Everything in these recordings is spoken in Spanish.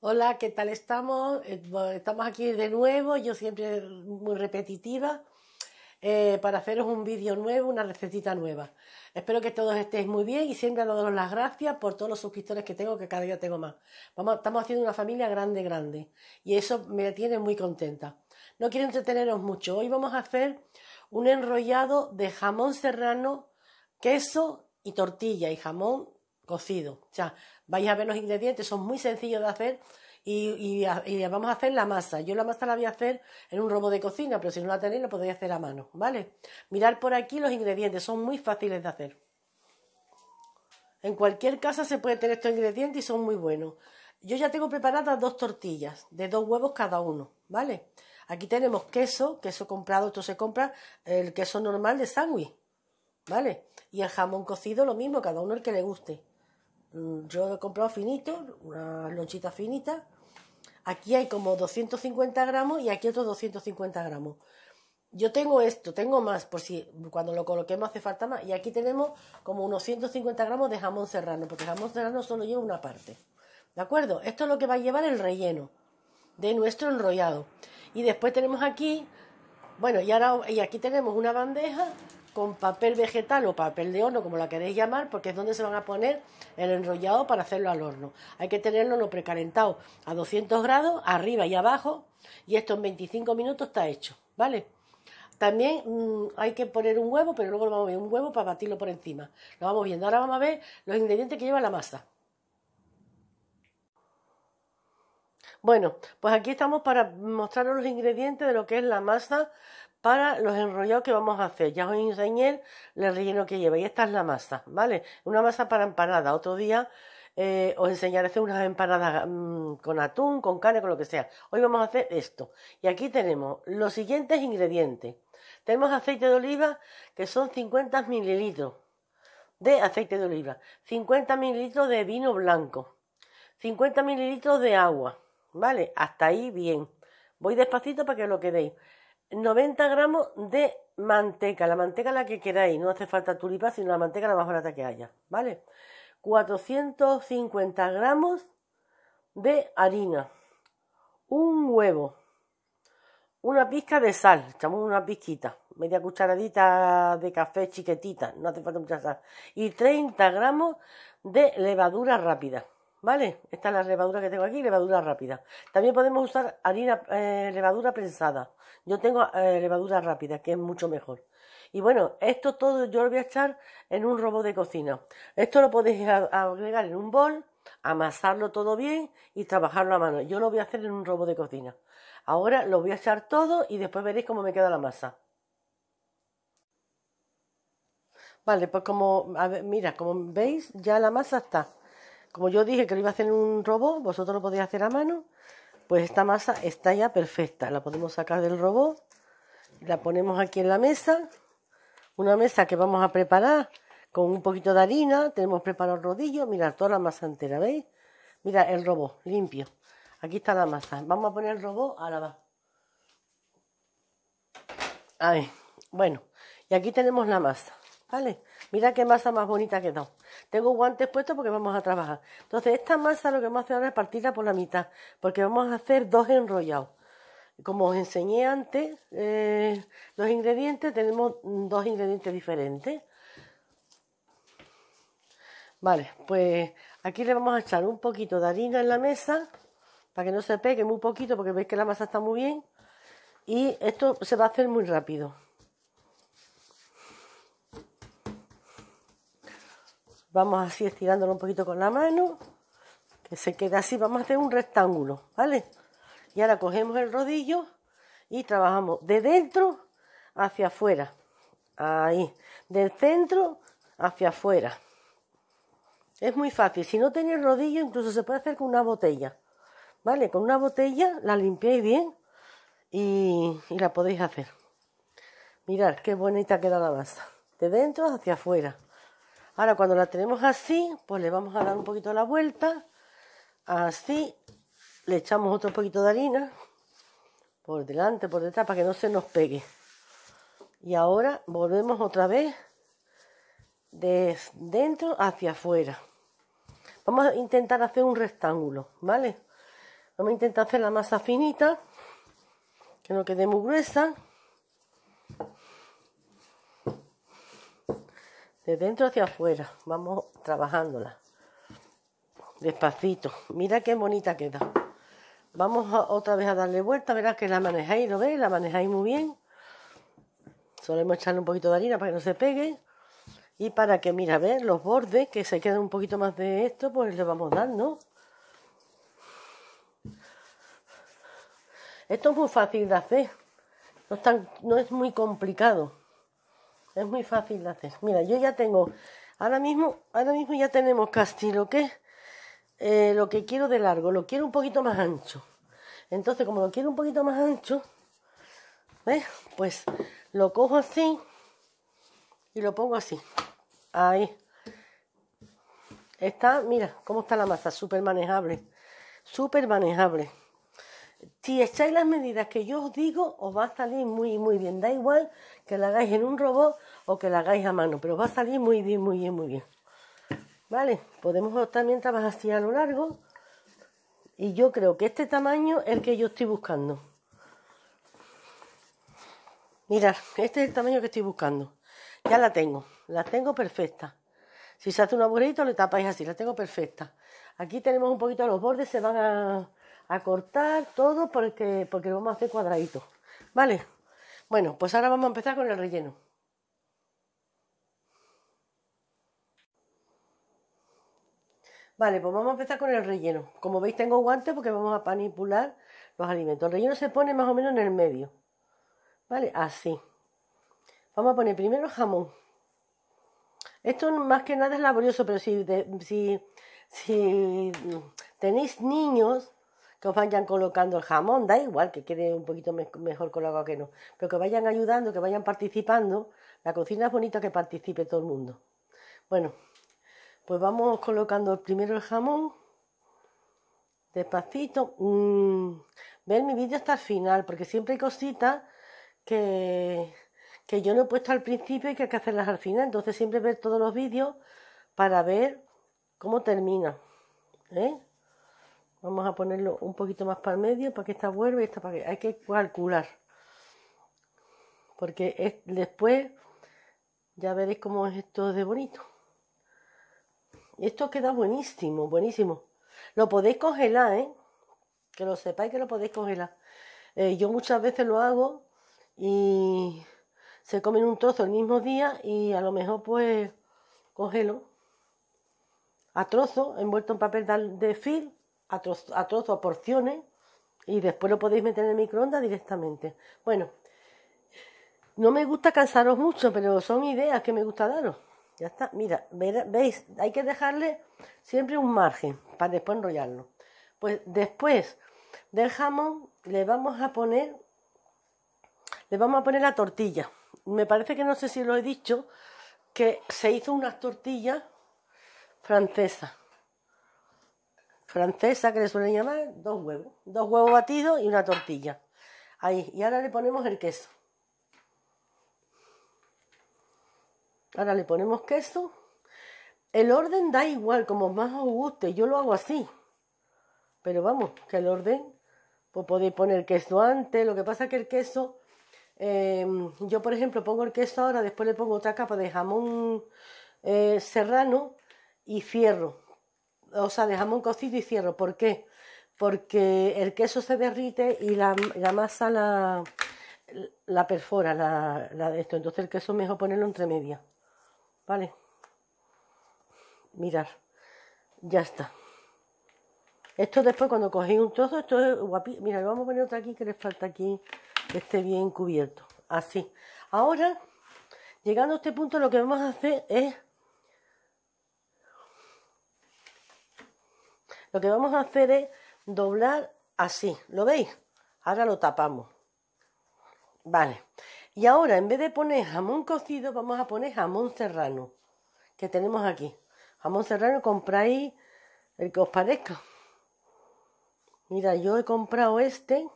Hola, ¿qué tal estamos? Eh, estamos aquí de nuevo, yo siempre muy repetitiva, eh, para haceros un vídeo nuevo, una recetita nueva. Espero que todos estéis muy bien y siempre daros las gracias por todos los suscriptores que tengo, que cada día tengo más. Vamos, estamos haciendo una familia grande, grande y eso me tiene muy contenta. No quiero entreteneros mucho, hoy vamos a hacer un enrollado de jamón serrano, queso y tortilla y jamón cocido. O sea, vais a ver los ingredientes, son muy sencillos de hacer y, vamos a hacer la masa. Yo la masa la voy a hacer en un robo de cocina, pero si no la tenéis lo podéis hacer a mano, ¿vale? Mirad por aquí los ingredientes, son muy fáciles de hacer. En cualquier casa se puede tener estos ingredientes y son muy buenos. Yo ya tengo preparadas dos tortillas de dos huevos cada uno, ¿vale? Aquí tenemos queso, queso comprado, esto se compra el queso normal de sándwich, ¿vale? Y el jamón cocido lo mismo, cada uno el que le guste. Mm, yo he comprado finito, una lonchita finita. Aquí hay como 250 gramos y aquí otros 250 gramos. Yo tengo esto, tengo más, por si cuando lo coloquemos hace falta más. Y aquí tenemos como unos 150 gramos de jamón serrano, porque el jamón serrano solo lleva una parte. ¿De acuerdo? Esto es lo que va a llevar el relleno de nuestro enrollado. Y después tenemos aquí, bueno, ahora y aquí tenemos una bandeja con papel vegetal o papel de horno, como la queréis llamar, porque es donde se van a poner el enrollado para hacerlo al horno. Hay que tenerlo lo precalentado a 200 grados, arriba y abajo, y esto en 25 minutos está hecho, ¿vale? También mm, hay que poner un huevo, pero luego lo vamos a ver, un huevo para batirlo por encima. Lo vamos viendo. Ahora vamos a ver los ingredientes que lleva la masa. Bueno, pues aquí estamos para mostraros los ingredientes de lo que es la masa para los enrollados que vamos a hacer. Ya os enseñé el relleno que lleva y esta es la masa, ¿vale? Una masa para empanada. Otro día eh, os enseñaré a hacer unas empanadas mm, con atún, con carne, con lo que sea. Hoy vamos a hacer esto. Y aquí tenemos los siguientes ingredientes. Tenemos aceite de oliva que son 50 mililitros de aceite de oliva, 50 mililitros de vino blanco, 50 mililitros de agua, ¿vale? Hasta ahí bien. Voy despacito para que lo quedéis. 90 gramos de manteca, la manteca la que queráis, no hace falta tulipa, sino la manteca la más barata que haya, ¿vale? 450 gramos de harina, un huevo, una pizca de sal, echamos una pizquita, media cucharadita de café chiquitita, no hace falta mucha sal, y 30 gramos de levadura rápida. ¿Vale? Esta es la levadura que tengo aquí, levadura rápida. También podemos usar harina, eh, levadura prensada. Yo tengo eh, levadura rápida, que es mucho mejor. Y bueno, esto todo yo lo voy a echar en un robot de cocina. Esto lo podéis agregar en un bol, amasarlo todo bien y trabajarlo a mano. Yo lo voy a hacer en un robot de cocina. Ahora lo voy a echar todo y después veréis cómo me queda la masa. Vale, pues como, mira, como veis, ya la masa está como yo dije que lo iba a hacer en un robot, vosotros lo podéis hacer a mano, pues esta masa está ya perfecta. La podemos sacar del robot, la ponemos aquí en la mesa, una mesa que vamos a preparar con un poquito de harina, tenemos preparado el rodillo, mirad, toda la masa entera, ¿veis? Mira el robot, limpio. Aquí está la masa. Vamos a poner el robot a lavar. A bueno, y aquí tenemos la masa, ¿vale? Mira qué masa más bonita quedó. Tengo guantes puestos porque vamos a trabajar. Entonces, esta masa lo que vamos a hacer ahora es partirla por la mitad, porque vamos a hacer dos enrollados. Como os enseñé antes, los eh, ingredientes, tenemos dos ingredientes diferentes. Vale, pues aquí le vamos a echar un poquito de harina en la mesa, para que no se pegue, muy poquito, porque veis que la masa está muy bien. Y esto se va a hacer muy rápido. vamos así estirándolo un poquito con la mano, que se queda así, vamos a hacer un rectángulo, ¿vale? Y ahora cogemos el rodillo y trabajamos de dentro hacia afuera, ahí, del centro hacia afuera. Es muy fácil, si no tenéis rodillo incluso se puede hacer con una botella, ¿vale? Con una botella la limpiáis bien y, y la podéis hacer. Mirad qué bonita queda la masa, de dentro hacia afuera. Ahora cuando la tenemos así, pues le vamos a dar un poquito la vuelta, así, le echamos otro poquito de harina, por delante, por detrás, para que no se nos pegue. Y ahora volvemos otra vez de dentro hacia afuera. Vamos a intentar hacer un rectángulo, ¿vale? Vamos a intentar hacer la masa finita, que no quede muy gruesa. de dentro hacia afuera. Vamos trabajándola. Despacito. Mira qué bonita queda. Vamos otra vez a darle vuelta. Verás que la manejáis, ¿lo veis? La manejáis muy bien. Solemos echarle un poquito de harina para que no se pegue. Y para que, mira, ver los bordes que se queden un poquito más de esto, pues le vamos dando. Esto es muy fácil de hacer. no es muy complicado. Es muy fácil de hacer. Mira, yo ya tengo, ahora mismo, ahora mismo ya tenemos casi lo que, eh, lo que quiero de largo, lo quiero un poquito más ancho. Entonces, como lo quiero un poquito más ancho, ¿ves? Pues lo cojo así y lo pongo así. Ahí. Está, mira, cómo está la masa, súper manejable. Súper manejable. Si echáis las medidas que yo os digo, os va a salir muy, muy bien. Da igual que la hagáis en un robot o que la hagáis a mano, pero va a salir muy bien, muy bien, muy bien. ¿Vale? Podemos también trabajar así a lo largo. Y yo creo que este tamaño es el que yo estoy buscando. Mirad, este es el tamaño que estoy buscando. Ya la tengo, la tengo perfecta. Si se hace un agujerito, le tapáis así, la tengo perfecta. Aquí tenemos un poquito los bordes, se van a, cortar todo porque, porque vamos a hacer cuadradito. ¿Vale? Bueno, pues ahora vamos a empezar con el relleno. Vale, pues vamos a empezar con el relleno. Como veis tengo guantes porque vamos a manipular los alimentos. El relleno se pone más o menos en el medio. ¿Vale? Así. Vamos a poner primero el jamón. Esto más que nada es laborioso, pero si, si, tenéis niños que os vayan colocando el jamón, da igual que quede un poquito mejor colocado que no, pero que vayan ayudando, que vayan participando. La cocina es bonita que participe todo el mundo. Bueno, pues vamos colocando primero el jamón, despacito. Mm, ver mi vídeo hasta el final, porque siempre hay cositas que, que yo no he puesto al principio y que hay que hacerlas al final. Entonces siempre ver todos los vídeos para ver cómo termina. ¿eh? Vamos a ponerlo un poquito más para el medio para que esta vuelva y esta para que hay que calcular. Porque después ya veréis cómo es esto de bonito. Esto queda buenísimo, buenísimo. Lo podéis congelar, ¿eh? Que lo sepáis que lo podéis congelar. Eh, yo muchas veces lo hago y se comen un trozo el mismo día y a lo mejor pues cógelo a trozo, envuelto en papel de film, a trozo, a a porciones y después lo podéis meter en el microondas directamente. Bueno, no me gusta cansaros mucho, pero son ideas que me gusta daros. Ya está, mira, veis, hay que dejarle siempre un margen para después enrollarlo. Pues después del jamón le vamos a poner, le vamos a poner la tortilla. Me parece que no sé si lo he dicho, que se hizo una tortilla francesa, Francesa que le suelen llamar, dos huevos. Dos huevos batidos y una tortilla. Ahí, y ahora le ponemos el queso. Ahora le ponemos queso. El orden da igual, como más os guste. Yo lo hago así. Pero vamos, que el orden, pues podéis poner queso antes. Lo que pasa es que el queso, em, yo por ejemplo pongo el queso ahora, después le pongo otra capa de jamón eh, serrano y cierro. O sea, de jamón cocido y cierro. ¿Por qué? Porque el queso se derrite y la, masa la, la perfora, la, esto. Entonces el queso es mejor ponerlo entre medias. Vale. Mirar. Ya está. Esto después cuando cogéis un trozo, esto es guapísimo. Mira, vamos a poner otra aquí que le falta aquí que esté bien cubierto. Así. Ahora, llegando a este punto, lo que vamos a hacer es... Lo que vamos a hacer es doblar así. ¿Lo veis? Ahora lo tapamos. Vale. Y ahora, en vez de poner jamón cocido, vamos a poner jamón serrano, que tenemos aquí. Jamón serrano, compráis el que os parezca. Mira, yo he comprado este,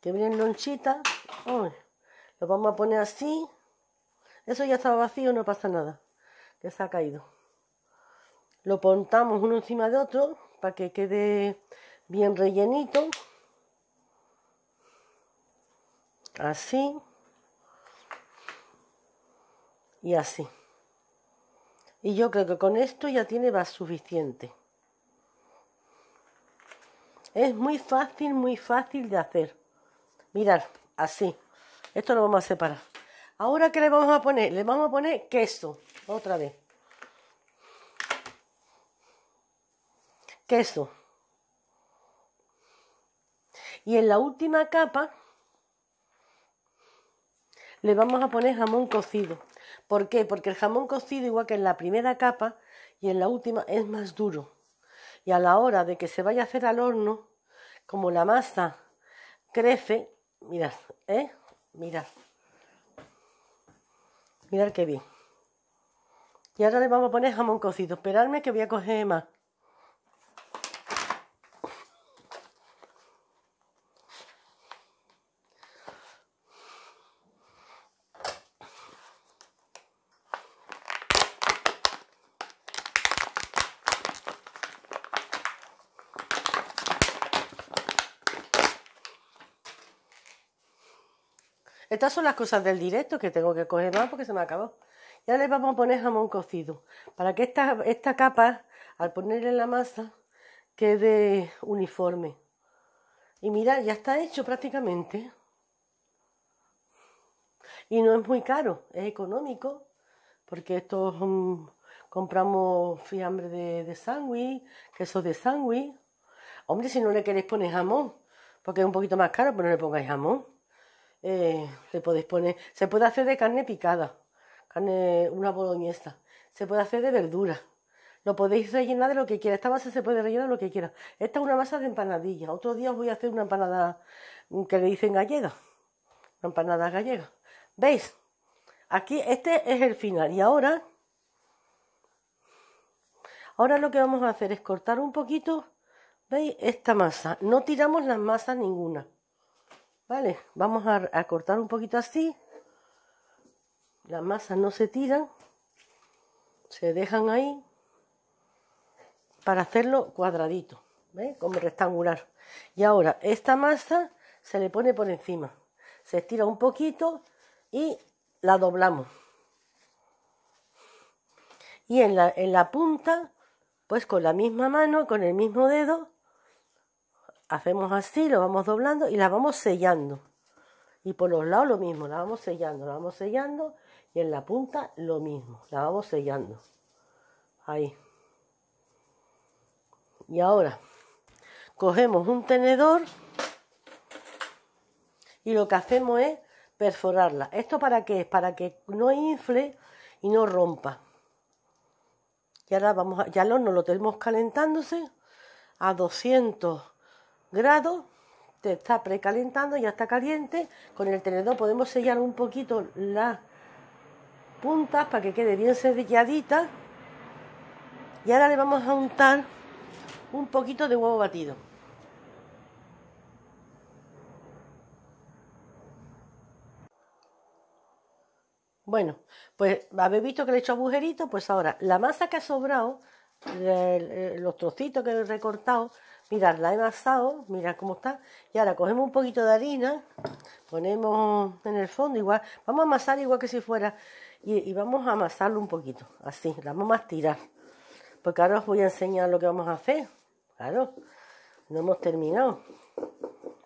que viene en lonchita. lo vamos a poner así. Eso ya estaba vacío, no pasa nada, que se ha caído. Lo pontamos uno encima de otro para que quede bien rellenito. Así y así. Y yo creo que con esto ya tiene más suficiente. Es muy fácil, muy fácil de hacer. Mirad, así. Esto lo vamos a separar. Ahora, ¿qué le vamos a poner? Le vamos a poner queso, otra vez. Queso. Y en la última capa le vamos a poner jamón cocido. ¿Por qué? Porque el jamón cocido, igual que en la primera capa y en la última, es más duro. Y a la hora de que se vaya a hacer al horno, como la masa crece, mirad, ¿eh? Mirad. Mirad qué bien. Y ahora le vamos a poner jamón cocido. Esperadme que voy a coger más. Estas son las cosas del directo que tengo que coger más porque se me acabó. Ya le vamos a poner jamón cocido para que esta, esta capa, al ponerle la masa, quede uniforme. Y mira, ya está hecho prácticamente. Y no es muy caro, es económico, porque estos compramos fiambre de, de sándwich, queso de sándwich. Hombre, si no le queréis poner jamón, porque es un poquito más caro, pero no le pongáis jamón. Eh, poner. Se puede hacer de carne picada, carne, una boloñesa. Se puede hacer de verdura. Lo podéis rellenar de lo que quiera. Esta masa se puede rellenar de lo que quiera. Esta es una masa de empanadilla. Otro día os voy a hacer una empanada que le dicen gallega. Una empanada gallega. ¿Veis? Aquí este es el final. Y ahora Ahora lo que vamos a hacer es cortar un poquito, ¿veis? Esta masa. No tiramos las masas ninguna. Vale, vamos a, cortar un poquito así. Las masas no se tiran, se dejan ahí para hacerlo cuadradito, como rectangular. Y ahora esta masa se le pone por encima, se estira un poquito y la doblamos. Y en la, en la punta, pues con la misma mano, con el mismo dedo, hacemos así, lo vamos doblando y la vamos sellando. Y por los lados lo mismo, la vamos sellando, la vamos sellando y en la punta lo mismo, la vamos sellando. Ahí. Y ahora cogemos un tenedor y lo que hacemos es perforarla. ¿Esto para qué? Para que no infle y no rompa. Y ahora vamos a, ya el horno lo tenemos calentándose a 200 grado te está precalentando, ya está caliente. Con el tenedor podemos sellar un poquito las puntas para que quede bien selladita. Y ahora le vamos a untar un poquito de huevo batido. Bueno, pues habéis visto que le he hecho agujeritos, pues ahora la masa que ha sobrado, eh, los trocitos que he recortado, Mirad, la he amasado, mirad cómo está. Y ahora cogemos un poquito de harina, ponemos en el fondo, igual, vamos a amasar igual que si fuera, y, vamos a amasarlo un poquito, así, la vamos a estirar. Porque ahora os voy a enseñar lo que vamos a hacer. Claro, no hemos terminado.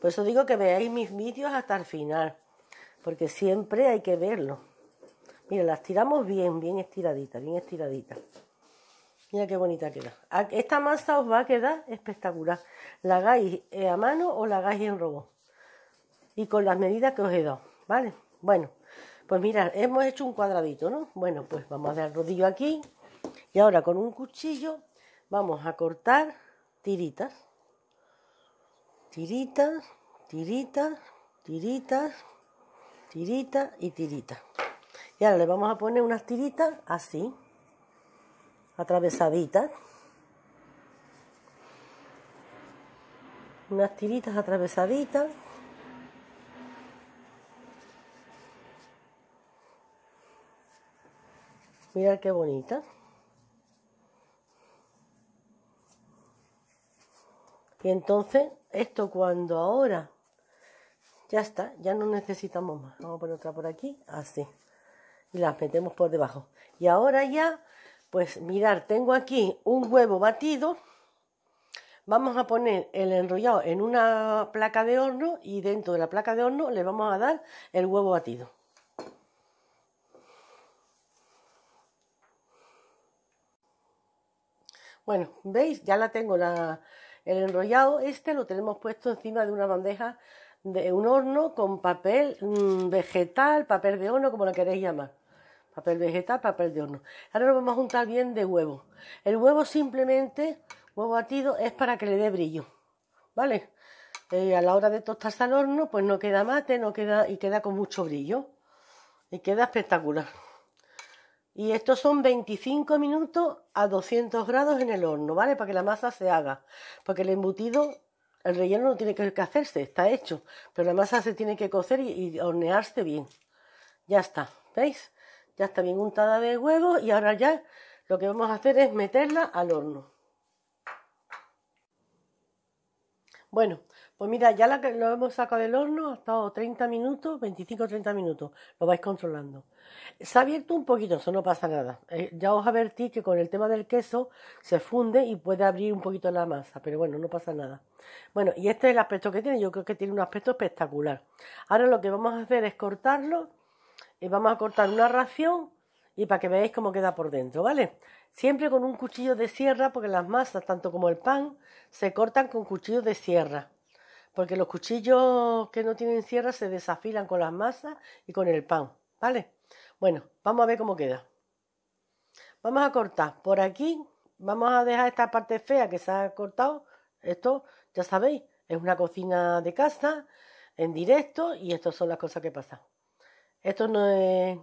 Por eso digo que veáis mis vídeos hasta el final, porque siempre hay que verlo. Mira, las tiramos bien, bien estiraditas, bien estiraditas. Mira qué bonita queda. Ah, esta masa os va a quedar espectacular. La hagáis eh, a mano o la hagáis en robot. Y con las medidas que os he dado, ¿vale? Bueno, pues mirad, hemos hecho un cuadradito, ¿no? Bueno, pues vamos a dar rodillo aquí. Y ahora con un cuchillo vamos a cortar tiritas. Tiritas, tiritas, tiritas, tiritas y tiritas. Y ahora le vamos a poner unas tiritas así atravesaditas. Unas tiritas atravesaditas. Mirad qué bonita. Y entonces, esto cuando ahora ya está, ya no necesitamos más. Vamos a poner otra por aquí, así. Y las metemos por debajo. Y ahora ya pues mirar, tengo aquí un huevo batido. Vamos a poner el enrollado en una placa de horno y dentro de la placa de horno le vamos a dar el huevo batido. Bueno, ¿veis? Ya la tengo el enrollado. Este lo tenemos puesto encima de una bandeja de un horno con papel mm, vegetal, papel de horno, como lo queréis llamar papel vegetal, papel de horno. Ahora lo vamos a juntar bien de huevo. El huevo simplemente, huevo batido, es para que le dé brillo, ¿vale? Eh, a la hora de tostarse al horno, pues no queda mate, no queda y queda con mucho brillo. Y queda espectacular. Y estos son 25 minutos a 200 grados en el horno, ¿vale? Para que la masa se haga. Porque el embutido, el relleno no tiene que hacerse, está hecho. Pero la masa se tiene que cocer y hornearse bien. Ya está, ¿veis? ya está bien untada de huevo y ahora ya lo que vamos a hacer es meterla al horno. Bueno, pues mira, ya la, lo hemos sacado del horno, ha estado 30 minutos, 25-30 minutos, lo vais controlando. Se ha abierto un poquito, eso no pasa nada. Eh, ya os advertí que con el tema del queso se funde y puede abrir un poquito la masa, pero bueno, no pasa nada. Bueno, y este es el aspecto que tiene, yo creo que tiene un aspecto espectacular. Ahora lo que vamos a hacer es cortarlo y vamos a cortar una ración y para que veáis cómo queda por dentro, ¿vale? Siempre con un cuchillo de sierra, porque las masas, tanto como el pan, se cortan con cuchillos de sierra, porque los cuchillos que no tienen sierra se desafilan con las masas y con el pan, ¿vale? Bueno, vamos a ver cómo queda. Vamos a cortar por aquí, vamos a dejar esta parte fea que se ha cortado, esto ya sabéis, es una cocina de casa, en directo, y estas son las cosas que pasan. Esto no es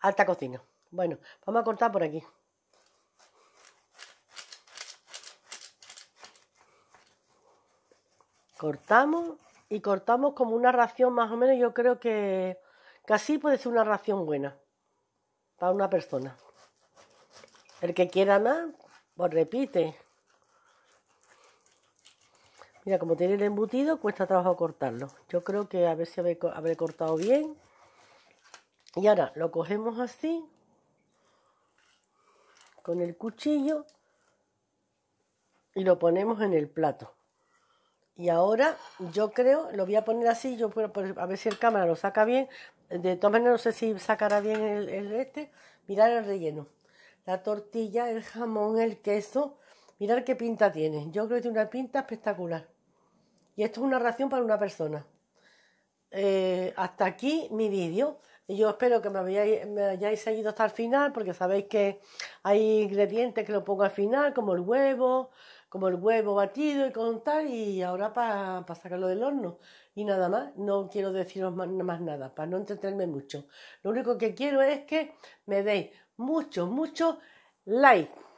alta cocina. Bueno, vamos a cortar por aquí. Cortamos y cortamos como una ración más o menos. Yo creo que casi puede ser una ración buena para una persona. El que quiera más, pues repite. Mira, como tiene el embutido, cuesta trabajo cortarlo. Yo creo que a ver si habré, habré cortado bien. Y ahora lo cogemos así, con el cuchillo, y lo ponemos en el plato. Y ahora yo creo, lo voy a poner así, yo a ver si el cámara lo saca bien. De todas maneras, no sé si sacará bien el, este. Mirar el relleno. La tortilla, el jamón, el queso. Mirar qué pinta tiene. Yo creo que tiene una pinta espectacular. Y esto es una ración para una persona. Eh, hasta aquí mi vídeo. Y yo espero que me hayáis, seguido hasta el final, porque sabéis que hay ingredientes que lo pongo al final, como el huevo, como el huevo batido y con tal, y ahora para sacarlo del horno. Y nada más, no quiero deciros más, más nada, para no entretenerme mucho. Lo único que quiero es que me deis mucho, mucho like.